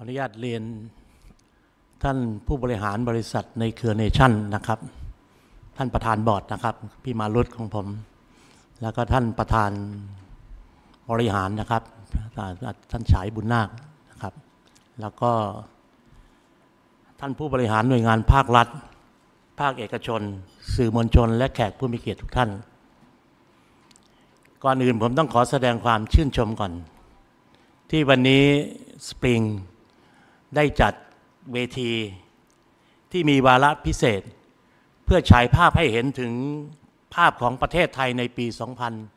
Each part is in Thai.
ออนุญาตเรียนท่านผู้บริหารบริษัทในเครือเนชั่นนะครับ ท่านประธานบอร์ดนะครับพี่มารุดของผม แล้วก็ท่านประธานบริหารนะครับ ท่านฉายบุญนาคนะครับ แล้วก็ท่านผู้บริหารหน่วยงานภาครัฐ ภาคเอกชน สื่อมวลชนและแขกผู้มีเกียรติทุกท่าน ก่อนอื่นผมต้องขอแสดงความชื่นชมก่อน ที่วันนี้สปริงได้จัดเวทีที่มีวาระพิเศษเพื่อฉายภาพให้เห็นถึงภาพของประเทศไทยในปี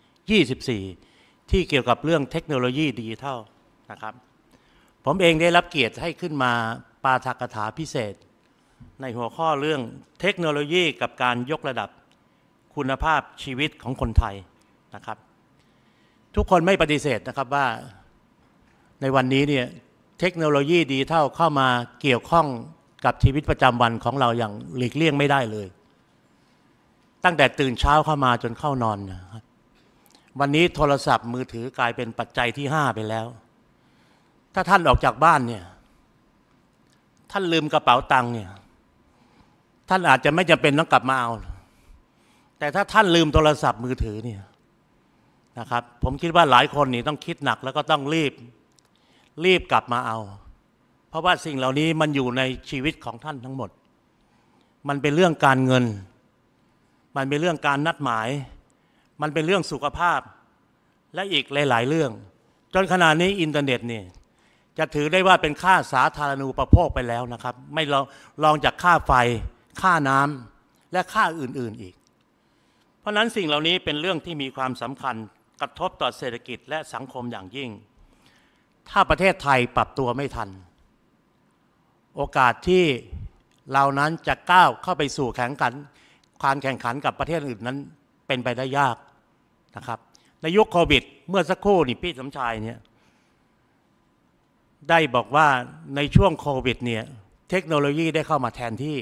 2024 ที่เกี่ยวกับเรื่องเทคโนโลยีดิจิทัลนะครับผมเองได้รับเกียรติให้ขึ้นมาปาฐกถาพิเศษ ในหัวข้อเรื่องเทคโนโลยีกับการยกระดับคุณภาพชีวิตของคนไทยนะครับ ทุกคนไม่ปฏิเสธนะครับว่าในวันนี้เนี่ยเทคโนโลยีดีเท่าเข้ามาเกี่ยวข้องกับชีวิตประจำวันของเราอย่างหลีกเลี่ยงไม่ได้เลย ตั้งแต่ตื่นเช้าเข้ามาจนเข้านอนนะวันนี้โทรศัพท์มือถือกลายเป็นปัจจัยที่ห้าไปแล้ว ถ้าท่านออกจากบ้านเนี่ย ท่านลืมกระเป๋าตังค์เนี่ย ท่านอาจจะไม่จำเป็นต้องกลับมาเอาแต่ถ้าท่านลืมโทรศัพท์มือถือเนี่ยนะครับผมคิดว่าหลายคนนี่ต้องคิดหนักแล้วก็ต้องรีบรีบกลับมาเอา เพราะว่าสิ่งเหล่านี้มันอยู่ในชีวิตของท่านทั้งหมด มันเป็นเรื่องการเงิน มันเป็นเรื่องการนัดหมาย มันเป็นเรื่องสุขภาพและอีกหลาย ๆ เรื่อง จนขณะนี้อินเทอร์เน็ตนี่จะถือได้ว่าเป็นค่าสาธารณูปโภคไปแล้วนะครับ ไม่ลองลองจากค่าไฟ ค่าน้ำและค่าอื่น ๆอีก เพราะนั้นสิ่งเหล่านี้เป็นเรื่องที่มีความสำคัญกระทบต่อเศรษฐกิจและสังคมอย่างยิ่งถ้าประเทศไทยปรับตัวไม่ทัน โอกาสที่เรานั้นจะก้าวเข้าไปสู่แข่งขัน ความแข่งขันกับประเทศอื่นนั้นเป็นไปได้ยากนะครับ ในยุคโควิดเมื่อสักครู่นี่พี่สมชายเนี่ยได้บอกว่าในช่วงโควิดเนี่ย เทคโนโลยีได้เข้ามาแทนที่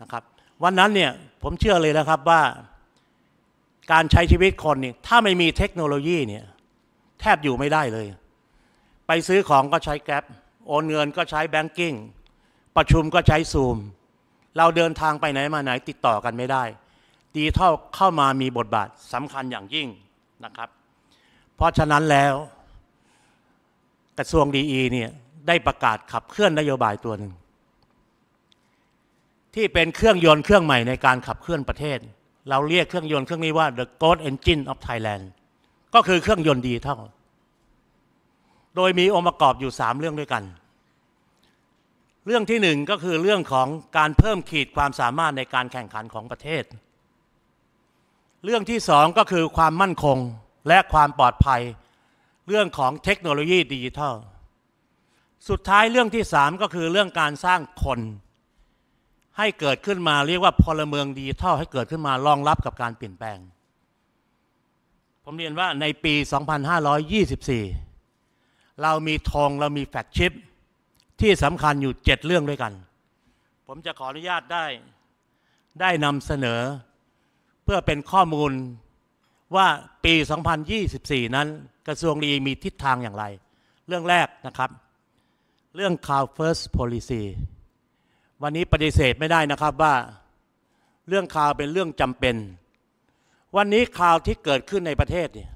นะครับ วันนั้นเนี่ยผมเชื่อเลยนะครับว่าการใช้ชีวิตคนนี่ถ้าไม่มีเทคโนโลยีเนี่ยแทบอยู่ไม่ได้เลยไปซื้อของก็ใช้แกลบโอนเงินก็ใช้แบงกิ้ง ประชุมก็ใช้ซูม เราเดินทางไปไหนมาไหนติดต่อกันไม่ได้ดีเท่าเข้ามามีบทบาทสำคัญอย่างยิ่งนะครับ เพราะฉะนั้นแล้วกระทรวงดีเนี่ยได้ประกาศขับเคลื่อนนโยบายตัวหนึ่งที่เป็นเครื่องยนต์เครื่องใหม่ในการขับเคลื่อนประเทศ เราเรียกเครื่องยนต์เครื่องนี้ว่า the g o l d Engine of Thailand ก็คือเครื่องยนต์ดีเท่าโดยมีองค์ประกอบอยู่ 3 เรื่องด้วยกัน เรื่องที่ 1 ก็คือเรื่องของการเพิ่มขีดความสามารถในการแข่งขันของประเทศ เรื่องที่ 2 ก็คือความมั่นคงและความปลอดภัย เรื่องของเทคโนโลยีดิจิทัล สุดท้ายเรื่องที่ 3 ก็คือเรื่องการสร้างคน ให้เกิดขึ้นมาเรียกว่าพลเมืองดิจิทัลให้เกิดขึ้นมารองรับกับการเปลี่ยนแปลง ผมเรียนว่าในปี 2524เรามีทองเรามีแฟกชิป ที่สำคัญอยู่เจ็ดเรื่องด้วยกัน ผมจะขออนุญาตได้ ได้นำเสนอเพื่อเป็นข้อมูลว่าปี 2024 นั้น กระทรวงดีมีทิศทางอย่างไร เรื่องแรกนะครับ เรื่อง Cloud First Policy วันนี้ปฏิเสธไม่ได้นะครับว่าเรื่องข่าวเป็นเรื่องจำเป็น วันนี้ข่าวที่เกิดขึ้นในประเทศเนี่ย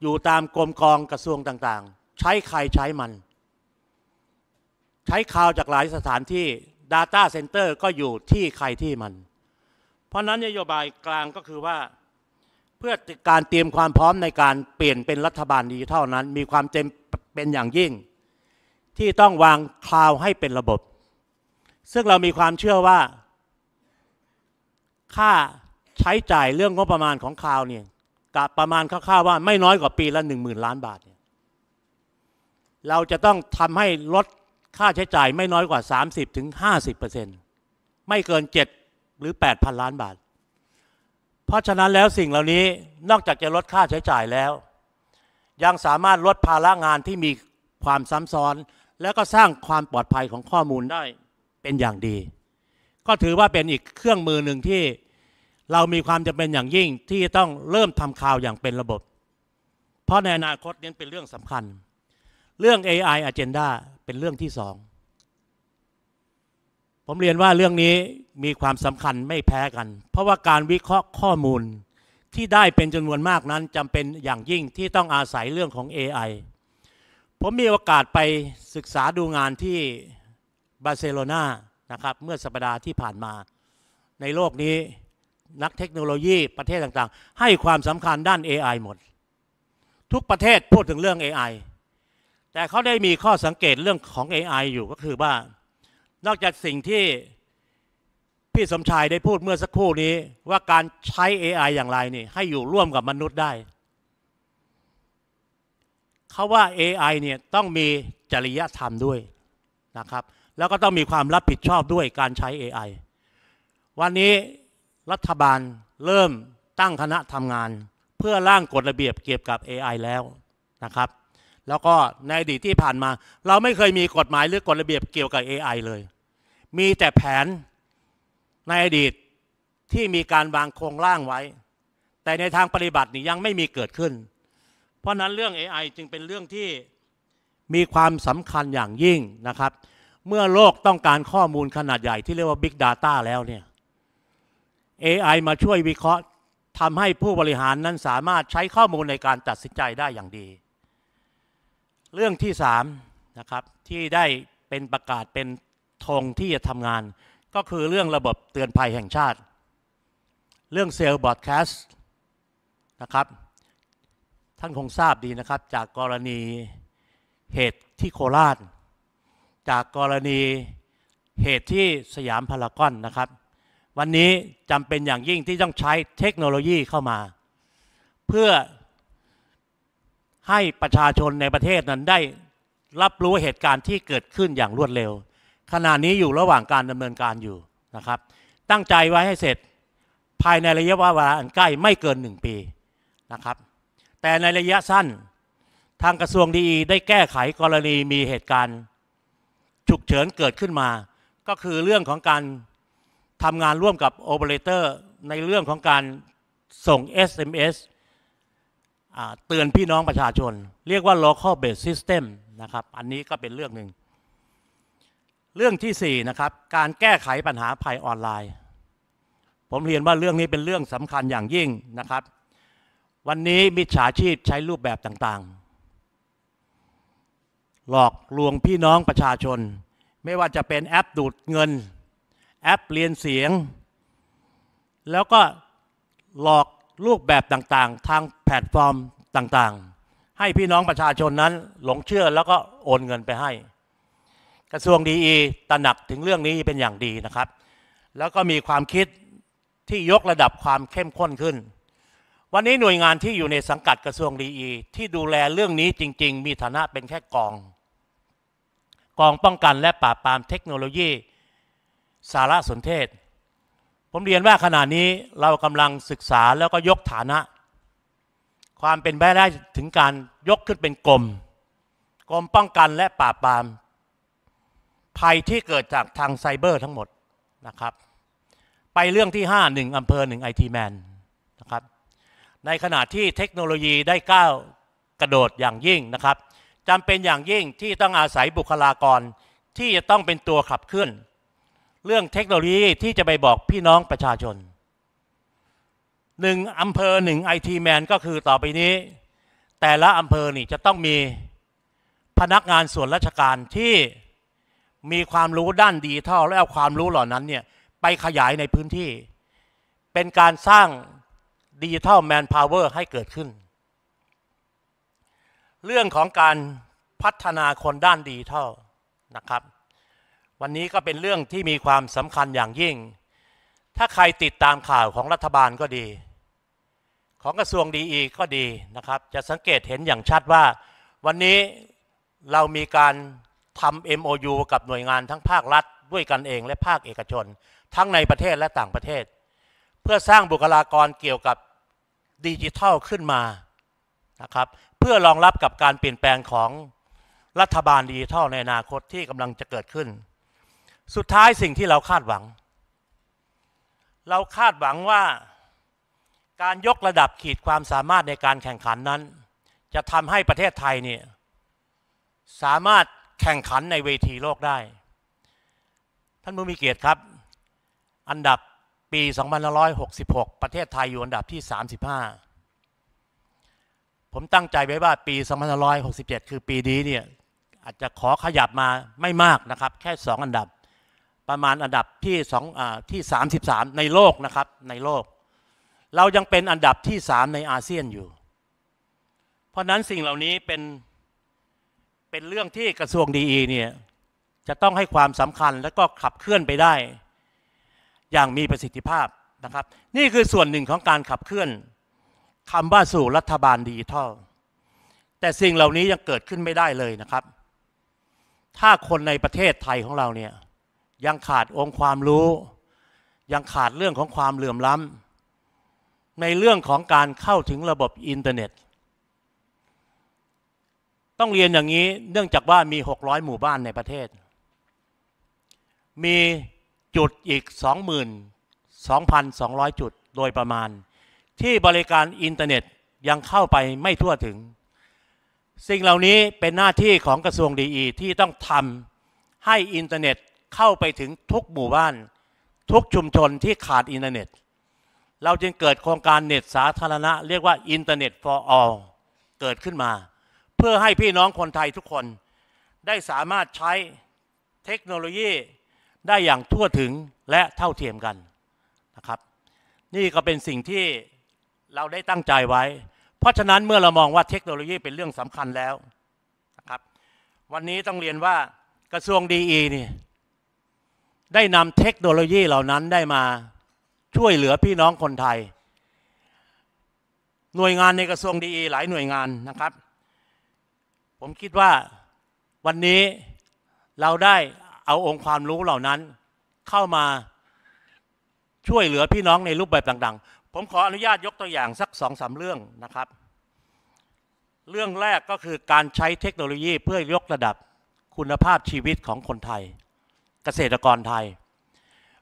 อยู่ตามกรมกองกระทรวงต่างใช้ใครใช้มัน ใช้ข่าวจากหลายสถานที่ Data Center ก็อยู่ที่ใครที่มัน เพราะนั้นนโยบายกลางก็คือว่า เพื่อการเตรียมความพร้อมในการเปลี่ยนเป็นรัฐบาลดิจิทัลนั้นมีความเต็มเป็นอย่างยิ่ง ที่ต้องวางคลาวให้เป็นระบบ ซึ่งเรามีความเชื่อว่า ค่าใช้จ่ายเรื่องงบประมาณของคลาวเนี่ยกับประมาณคร่าวๆว่าไม่น้อยกว่าปีละ 1 0,000 ล้านบาทเราจะต้องทำให้ลดค่าใช้จ่ายไม่น้อยกว่า30-50%ถึงไม่เกิน7หรือ8,000ล้านบาท เพราะฉะนั้นแล้วสิ่งเหล่านี้นอกจากจะลดค่าใช้จ่ายแล้ว ยังสามารถลดภาระงานที่มีความซ้ำซ้อน และก็สร้างความปลอดภัยของข้อมูลได้เป็นอย่างดี ก็ถือว่าเป็นอีกเครื่องมือหนึ่งที่เรามีความจำเป็นอย่างยิ่งที่ต้องเริ่มทำข่าวอย่างเป็นระบบ เพราะในอนาคตนี้เป็นเรื่องสำคัญเรื่อง AI Agenda เป็นเรื่องที่สอง ผมเรียนว่าเรื่องนี้มีความสำคัญไม่แพ้กัน เพราะว่าการวิเคราะห์ข้อมูลที่ได้เป็นจำนวนมากนั้นจำเป็นอย่างยิ่งที่ต้องอาศัยเรื่องของ AI ผมมีโอกาสไปศึกษาดูงานที่บาร์เซโลนานะครับเมื่อสัปดาห์ที่ผ่านมา ในโลกนี้นักเทคโนโลยีประเทศต่างๆ ให้ความสำคัญด้าน AI หมด ทุกประเทศพูดถึงเรื่อง AI แต่เขาได้มีข้อสังเกตเรื่องของ AI อยู่ก็คือว่า นอกจากสิ่งที่พี่สมชาย ได้พูดเมื่อสักครู่นี้ว่าการใช้ AI อย่างไรนี่ให้อยู่ร่วมกับมนุษย์ได้ เขาว่า AI เนี่ยต้องมีจริยธรรมด้วยนะครับ แล้วก็ต้องมีความรับผิดชอบด้วยการใช้ AI วันนี้รัฐบาลเริ่มตั้งคณะทำงาน เพื่อร่างกฎระเบียบเกี่ยวกับ AI แล้วนะครับแล้วก็ในอดีตที่ผ่านมา เราไม่เคยมีกฎหมายหรือกฎระเบียบเกี่ยวกับ AI เลย มีแต่แผนในอดีตที่มีการวางโครงร่างไว้ แต่ในทางปฏิบัตินี่ยังไม่มีเกิดขึ้น เพราะนั้นเรื่อง AI จึงเป็นเรื่องที่มีความสำคัญอย่างยิ่งนะครับ เมื่อโลกต้องการข้อมูลขนาดใหญ่ที่เรียกว่า Big Data แล้วเนี่ย AI มาช่วยวิเคราะห์ทำให้ผู้บริหารนั้นสามารถใช้ข้อมูลในการตัดสินใจได้อย่างดีเรื่องที่สามนะครับ ที่ได้เป็นประกาศเป็นธงที่จะทำงาน ก็คือเรื่องระบบเตือนภัยแห่งชาติ เรื่องเซลล์บอดแคสต์นะครับ ท่านคงทราบดีนะครับ จากกรณีเหตุที่โคราชจากกรณีเหตุที่สยามพารากอนนะครับ วันนี้จำเป็นอย่างยิ่งที่ต้องใช้เทคโนโลยีเข้ามา เพื่อให้ประชาชนในประเทศนั้นได้รับรู้เหตุการณ์ที่เกิดขึ้นอย่างรวดเร็ว ขณะนี้อยู่ระหว่างการดำเนินการอยู่นะครับ ตั้งใจไว้ให้เสร็จภายในระยะเวลาอันใกล้ไม่เกิน 1 ปีนะครับแต่ในระยะสั้นทางกระทรวงดีได้แก้ไขกรณีมีเหตุการณ์ ฉุกเฉินเกิดขึ้นมา ก็คือเรื่องของการทำงานร่วมกับโอเปอเรเตอร์ในเรื่องของการส่ง SMS เตือนพี่น้องประชาชน เรียกว่า local based system นะครับ อันนี้ก็เป็นเรื่องหนึ่ง เรื่องที่ 4 นะครับ การแก้ไขปัญหาภัยออนไลน์ ผมเรียนว่าเรื่องนี้เป็นเรื่องสำคัญอย่างยิ่งนะครับ วันนี้มิจฉาชีพใช้รูปแบบต่างๆ หลอกลวงพี่น้องประชาชน ไม่ว่าจะเป็นแอปดูดเงิน แอปเรียนเสียง แล้วก็หลอกรูปแบบต่างๆ ทางแพลตฟอร์มต่างๆ ให้พี่น้องประชาชนนั้นหลงเชื่อแล้วก็โอนเงินไปให้ กระทรวงดีอีตระหนักถึงเรื่องนี้เป็นอย่างดีนะครับ แล้วก็มีความคิดที่ ยก ระดับความเข้ม ข้นขึ้น วันนี้หน่วยงานที่อยู่ในสังกัดกระทรวงดีอีที่ดูแลเรื่องนี้จริงๆ มีฐานะเป็นแค่กอง กองป้องกันและปราบปรามเทคโนโลยี สารสนเทศผมเรียนว่าขณะนี้เรากำลังศึกษาแล้วก็ยกฐานะ ความเป็นไปได้ถึงการยกขึ้นเป็นกรมกรมป้องกันและปราบปราม ภัยที่เกิดจากทางไซเบอร์ทั้งหมดนะครับไปเรื่องที่5 1อำเภอ1 IT Man นะครับในขณะที่เทคโนโลยีได้ก้าวกระโดดอย่างยิ่งนะครับจำเป็นอย่างยิ่งที่ต้องอาศัยบุคลากร ที่จะต้องเป็นตัวขับเคลื่อนเรื่องเทคโนโลยีที่จะไปบอกพี่น้องประชาชนหนึ่งอำเภอหนึ่งไอทีแมนก็คือต่อไปนี้ แต่ละอำเภอนี่จะต้องมีพนักงานส่วนราชการที่มีความรู้ด้านดีเท่าแล้เอาความรู้เหล่านั้นเนี่ยไปขยายในพื้นที่ เป็นการสร้างดิจิทัลแมนพาวเวอร์ให้เกิดขึ้น เรื่องของการพัฒนาคนด้านดิจิทัลนะครับวันนี้ก็เป็นเรื่องที่มีความสำคัญอย่างยิ่ง ถ้าใครติดตามข่าวของรัฐบาลก็ดี ของกระทรวงดีอีก็ดีนะครับ จะสังเกตเห็นอย่างชัดว่า วันนี้เรามีการทำ MOU กับหน่วยงานทั้งภาครัฐด้วยกันเองและภาคเอกชน ทั้งในประเทศและต่างประเทศ เพื่อสร้างบุคลากรเกี่ยวกับดิจิทัลขึ้นมานะครับเพื่อรองรับกับการเปลี่ยนแปลงของรัฐบาลดิจิทัลในอนาคตที่กำลังจะเกิดขึ้นสุดท้ายสิ่งที่เราคาดหวัง เราคาดหวังว่าการยกระดับขีดความสามารถในการแข่งขันนั้น จะทำให้ประเทศไทยเนี่ยสามารถแข่งขันในเวทีโลกได้ ท่านผู้มีเกียรติครับ อันดับปี2566 ประเทศไทยอยู่อันดับที่ 35 ผมตั้งใจไว้ว่าปี2567 คือปีนี้เนี่ยอาจจะขอขยับมาไม่มากนะครับ แค่ 2 อันดับประมาณอันดับที่สองอที่33ในโลกนะครับในโลก เรายังเป็นอันดับที่ 3 ในอาเซียนอยู่ เพราะนั้นสิ่งเหล่านี้เป็น เป็นเรื่องที่กระทรวงดีเนี่ยจะต้องให้ความสำคัญและก็ขับเคลื่อนไปได้ อย่างมีประสิทธิภาพนะครับ นี่คือส่วนหนึ่งของการขับเคลื่อนคำว่าสู่รัฐบาลดิจิทัลแต่สิ่งเหล่านี้ยังเกิดขึ้นไม่ได้เลยนะครับ ถ้าคนในประเทศไทยของเราเนี่ยยังขาดองค์ความรู้ ยังขาดเรื่องของความเหลื่อมล้ำในเรื่องของการเข้าถึงระบบอินเทอร์เน็ต ต้องเรียนอย่างนี้เนื่องจากว่ามี 600 หมู่บ้านในประเทศ มีจุดอีก22,200 จุดโดยประมาณ ที่บริการอินเทอร์เน็ตยังเข้าไปไม่ทั่วถึง สิ่งเหล่านี้เป็นหน้าที่ของกระทรวงดีอีที่ต้องทำให้อินเทอร์เน็ตเข้าไปถึงทุกหมู่บ้าน ทุกชุมชนที่ขาดอินเทอร์เน็ต เราจึงเกิดโครงการเน็ตสาธารณะ เรียกว่าอินเทอร์เน็ต for all เกิดขึ้นมา เพื่อให้พี่น้องคนไทยทุกคน ได้สามารถใช้เทคโนโลยีได้อย่างทั่วถึงและเท่าเทียมกันนะครับ นี่ก็เป็นสิ่งที่เราได้ตั้งใจไว้ เพราะฉะนั้นเมื่อเรามองว่าเทคโนโลยีเป็นเรื่องสำคัญแล้วนะครับวันนี้ต้องเรียนว่ากระทรวงดีนี่ได้นำเทคโนโลยีเหล่านั้นได้มาช่วยเหลือพี่น้องคนไทย หน่วยงานในกระทรวงดีหลายหน่วยงานนะครับ ผมคิดว่าวันนี้เราได้เอาองค์ความรู้เหล่านั้น เข้ามาช่วยเหลือพี่น้องในรูปแบบต่างๆ ผมขออนุญาตยกตัวอย่างสักสองสามเรื่องนะครับ เรื่องแรกก็คือการใช้เทคโนโลยีเพื่อยกระดับคุณภาพชีวิตของคนไทยเกษตรกรไทย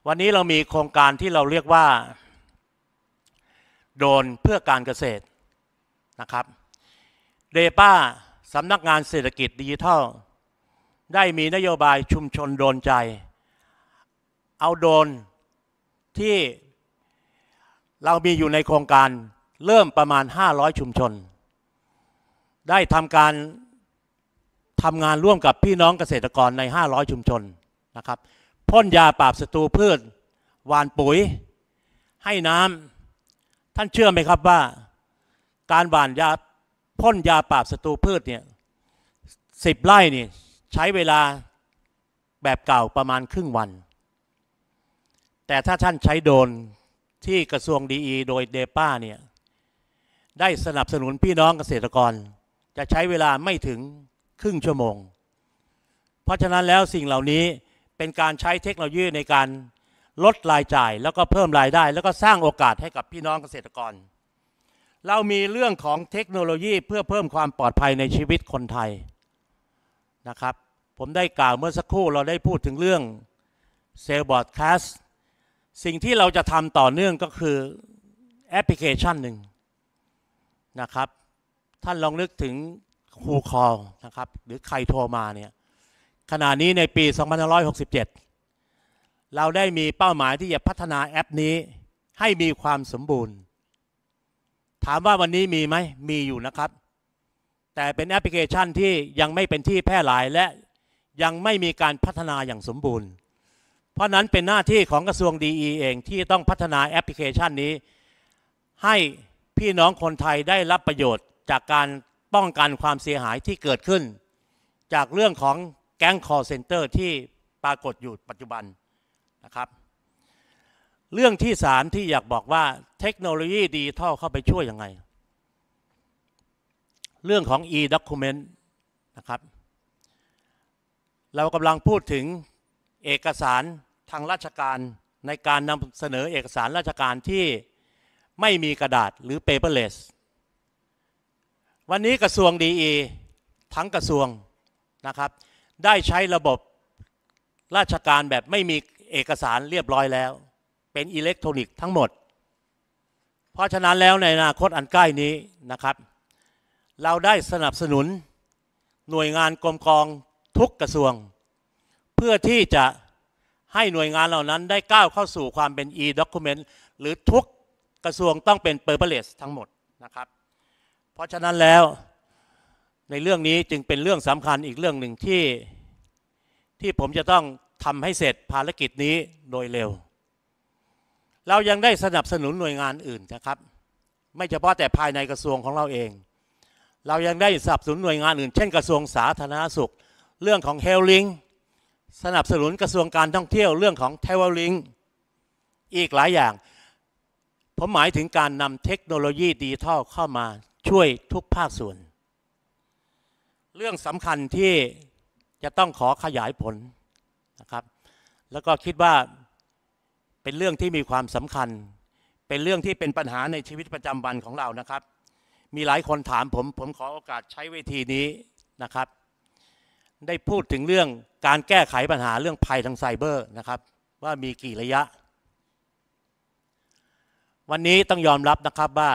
วันนี้เรามีโครงการที่เราเรียกว่าโดนเพื่อการเกษตรนะครับเดป้าสำนักงานเศรษฐกิจดิจิทัล ได้มีนโยบายชุมชนโดนใจเอาโดนที่เรามีอยู่ในโครงการเริ่มประมาณ 500 ชุมชน ได้ทำการทำงานร่วมกับพี่น้องเกษตรกรใน 500 ชุมชนนะครับพ่นยาปราบศัตรูพืชหวานปุ๋ยให้น้ำท่านเชื่อไหมครับว่า การหวานยาพ่นยาปราบศัตรูพืชเนี่ยสิบไร่นี่ ใช้เวลาแบบเก่าประมาณครึ่งวัน แต่ถ้าท่านใช้โดนที่กระทรวงดีโดยเดป้าเนี่ย ได้สนับสนุนพี่น้องเกษตรกร จะใช้เวลาไม่ถึงครึ่งชั่วโมง เพราะฉะนั้นแล้วสิ่งเหล่านี้เป็นการใช้เทคโนโลยีในการลดรายจ่าย แล้วก็เพิ่มรายได้แล้วก็สร้างโอกาสให้กับพี่น้องเกษตรกร เรามีเรื่องของเทคโนโลยีเพื่อเพิ่มความปลอดภัยในชีวิตคนไทยนะครับ ผมได้กล่าวเมื่อสักครู่เราได้พูดถึงเรื่องเซลล์บอร์ดแคสสิ่งที่เราจะทำต่อเนื่องก็คือแอปพลิเคชันหนึ่งนะครับ ท่านลองนึกถึงคูคอลนะครับหรือใครโทรมาเนี่ยขณะนี้ในปี 2567 เราได้มีเป้าหมายที่จะพัฒนาแอปนี้ให้มีความสมบูรณ์ ถามว่าวันนี้มีไหมมีอยู่นะครับ แต่เป็นแอปพลิเคชันที่ยังไม่เป็นที่แพร่หลายและยังไม่มีการพัฒนาอย่างสมบูรณ์ เพราะนั้นเป็นหน้าที่ของกระทรวงดีเองที่ต้องพัฒนาแอปพลิเคชันนี้ ให้พี่น้องคนไทยได้รับประโยชน์จากการป้องกันความเสียหายที่เกิดขึ้น จากเรื่องของแก๊งคอร์เซนเตอร์ที่ปรากฏอยู่ปัจจุบันนะครับ เรื่องที่สามที่อยากบอกว่าเทคโนโลยีดิจิทัลเข้าไปช่วยยังไง เรื่องของ e-document นะครับ เรากำลังพูดถึงเอกสารทางราชการในการนำเสนอเอกสารราชการที่ไม่มีกระดาษหรือ paperless วันนี้กระทรวงดีทั้งกระทรวงนะครับได้ใช้ระบบราชการแบบไม่มีเอกสารเรียบร้อยแล้ว เป็นอิเล็กทรอนิกส์ทั้งหมด เพราะฉะนั้นแล้วในอนาคตอันใกล้นี้นะครับ เราได้สนับสนุน หน่วยงานกรมกองทุกกระทรวง เพื่อที่จะให้หน่วยงานเหล่านั้นได้ก้าวเข้าสู่ความเป็น e-document หรือทุกกระทรวงต้องเป็น paperless ทั้งหมดนะครับ เพราะฉะนั้นแล้วในเรื่องนี้จึงเป็นเรื่องสำคัญอีกเรื่องหนึ่งที่ที่ผมจะต้องทำให้เสร็จภารกิจนี้โดยเร็ว เรายังได้สนับสนุนหน่วยงานอื่นนะครับ ไม่เฉพาะแต่ภายในกระทรวงของเราเอง เรายังได้สนับสนุนหน่วยงานอื่นเช่นกระทรวงสาธารณสุข เรื่องของเฮลลิงสนับสนุนกระทรวงการท่องเที่ยวเรื่องของเทเวลิงอีกหลายอย่าง ผมหมายถึงการนำเทคโนโลยีดิจิทัลเข้ามาช่วยทุกภาคส่วนเรื่องสำคัญที่จะต้องขอขยายผลนะครับ แล้วก็คิดว่าเป็นเรื่องที่มีความสำคัญ เป็นเรื่องที่เป็นปัญหาในชีวิตประจำวันของเรานะครับ มีหลายคนถามผม ผมขอโอกาสใช้เวทีนี้นะครับ ได้พูดถึงเรื่องการแก้ไขปัญหาเรื่องภัยทางไซเบอร์นะครับ ว่ามีกี่ระยะ วันนี้ต้องยอมรับนะครับว่า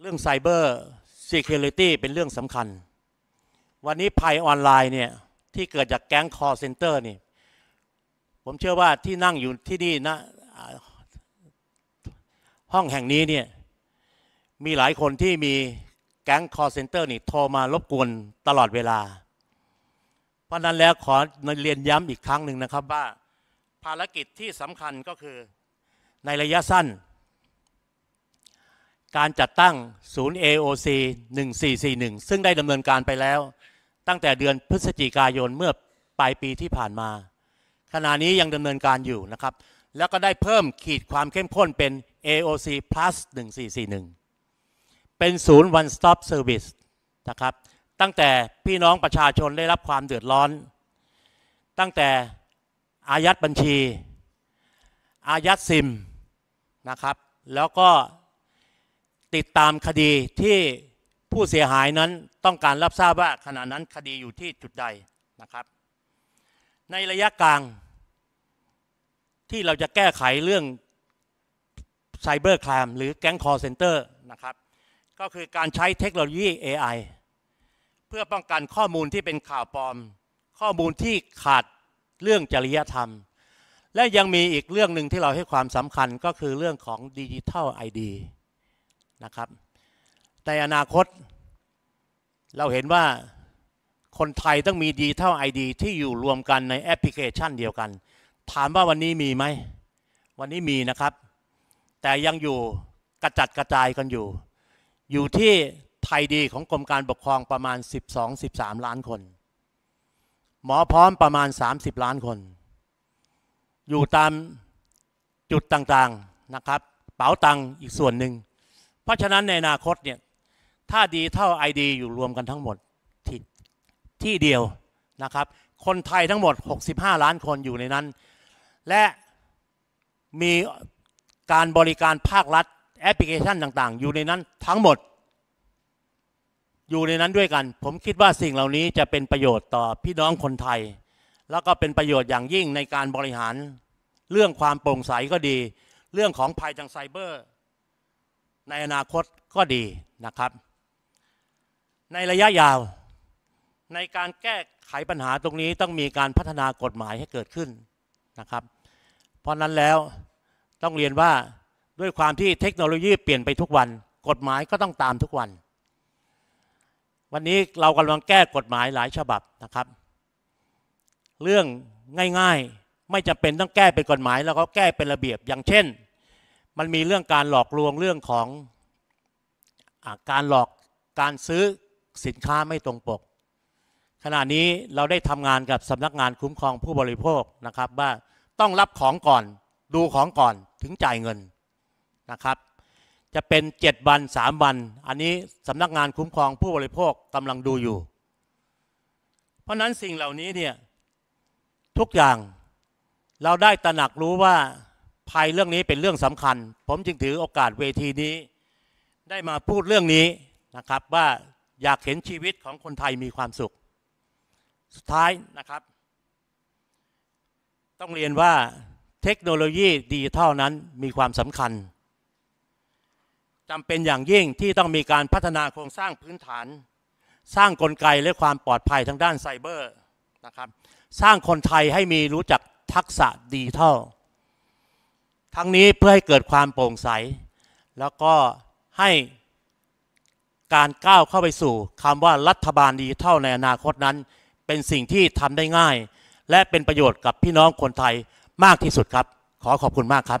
เรื่องไซเบอร์ซีเคียวริตี้เป็นเรื่องสำคัญวันนี้ภัยออนไลน์เนี่ยที่เกิดจากแก๊งคอร์เซนเตอร์นี่ผมเชื่อว่าที่นั่งอยู่ที่นี่นะ ห้องแห่งนี้เนี่ยมีหลายคนที่มีแก๊งคอร์เซนเตอร์นี่โทรมารบกวนตลอดเวลา เพราะนั้นแล้วขอเรียนย้ำอีกครั้งหนึ่งนะครับ ว่า ภารกิจที่สำคัญก็คือ ในระยะสั้น การจัดตั้ง ศูนย์ AOC 1441 ซึ่งได้ดำเนินการไปแล้วตั้งแต่เดือนพฤศจิกายนเมื่อปลายปีที่ผ่านมา ขณะนี้ยังดำเนินการอยู่นะครับ แล้วก็ได้เพิ่มขีดความเข้มข้นเป็น AOC plus 1441เป็น ศูนย์ one stop service นะครับ ตั้งแต่พี่น้องประชาชนได้รับความเดือดร้อน ตั้งแต่อายัดบัญชี อายัดซิม นะครับ แล้วก็ติดตามคดีที่ผู้เสียหายนั้นต้องการรับทราบว่าขณะนั้นคดีอยู่ที่จุดใดนะครับ ในระยะกลางที่เราจะแก้ไขเรื่องไซเบอร์คลามหรือแก๊งคอร์เซนเตอร์นะครับ ก็คือการใช้เทคโนโลยี AI เพื่อป้องกันข้อมูลที่เป็นข่าวปลอม ข้อมูลที่ขาดเรื่องจริยธรรม และยังมีอีกเรื่องหนึ่งที่เราให้ความสำคัญก็คือเรื่องของดิจิทัลไอดีนะครับในอนาคต เราเห็นว่าคนไทยต้องมีดีเท่าไอดีที่อยู่รวมกันในแอปพลิเคชันเดียวกัน ถามว่าวันนี้มีไหม วันนี้มีนะครับ แต่ยังอยู่กระจัดกระจายกันอยู่ อยู่ที่ไทยดีของกรมการปกครองประมาณ 12-13 ล้านคน หมอพร้อมประมาณ 30 ล้านคน อยู่ตามจุดต่างๆนะครับ เป๋าตังอีกส่วนหนึ่ง เพราะฉะนั้นในอนาคตเนี่ยถ้าดีเท่าไอดีอยู่รวมกันทั้งหมดทที่เดียวนะครับ คนไทยทั้งหมด 65 ล้านคนอยู่ในนั้น และมีการบริการภาครัฐแอปพลิเคชันต่าง ๆ อยู่ในนั้นทั้งหมดอยู่ในนั้นด้วยกัน ผมคิดว่าสิ่งเหล่านี้จะเป็นประโยชน์ต่อพี่น้องคนไทย แล้วก็เป็นประโยชน์อย่างยิ่งในการบริหารเรื่องความโปร่งใสก็ดี เรื่องของภัยทางไซเบอร์ ในอนาคตก็ดีนะครับในระยะยาว ในการแก้ไขปัญหาตรงนี้ต้องมีการพัฒนากฎหมายให้เกิดขึ้นนะครับ เพราะนั้นแล้วต้องเรียนว่าด้วยความที่เทคโนโลยีเปลี่ยนไปทุกวัน กฎหมายก็ต้องตามทุกวัน วันนี้เรากำลังแก้กฎหมายหลายฉบับนะครับ เรื่องง่ายๆไม่จำเป็นต้องแก้เป็นกฎหมายแล้วก็แก้เป็นระเบียบ อย่างเช่น มันมีเรื่องการหลอกลวงเรื่องของอการหลอกการซื้อสินค้าไม่ตรงปก ขณะนี้เราได้ทำงานกับสำนักงานคุ้มครองผู้บริโภคนะครับว่าต้องรับของก่อนดูของก่อนถึงจ่ายเงินนะครับจะเป็น7วัน3วัน อันนี้สำนักงานคุ้มครองผู้บริโภคกำลังดูอยู่ เพราะนั้นสิ่งเหล่านี้เนี่ยทุกอย่างเราได้ตระหนักรู้ว่าภัยเรื่องนี้เป็นเรื่องสำคัญ ผมจึงถือโอกาสเวทีนี้ได้มาพูดเรื่องนี้นะครับว่าอยากเห็นชีวิตของคนไทยมีความสุข สุดท้ายนะครับ ต้องเรียนว่า เทคโนโลยีดิจิทัล นั้นมีความสำคัญจำเป็นอย่างยิ่งที่ต้องมีการพัฒนาโครงสร้างพื้นฐาน สร้างกลไกและความปลอดภัยทางด้านไซเบอร์นะครับ สร้างคนไทยให้มีรู้จักทักษะดิจิทัล ทั้งนี้เพื่อให้เกิดความโปร่งใส แล้วก็ให้การก้าวเข้าไปสู่คำว่ารัฐบาลดีเท่าในอนาคตนั้นเป็นสิ่งที่ทำได้ง่ายและเป็นประโยชน์กับพี่น้องคนไทยมากที่สุดครับขอขอบคุณมากครับ